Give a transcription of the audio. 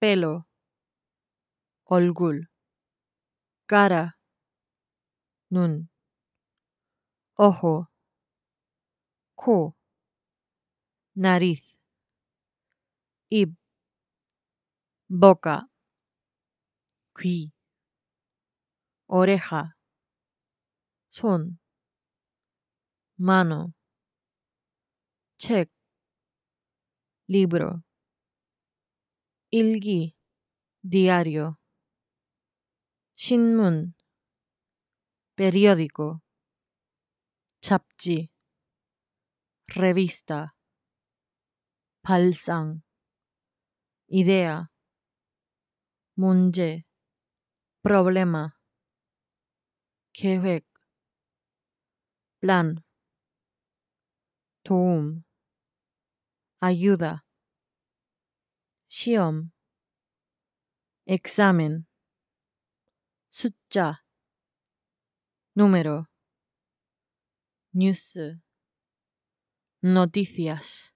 pelo, olgul, cara, nun, ojo, co, nariz, ib, boca, qui, oreja, son, mano, check, libro. Ilgi, diario. Shinmun, periódico. Chapji, revista. Palsang, idea. Munje problema. Kehuek plan. tom ayuda, examen, Sucha. número, News. noticias.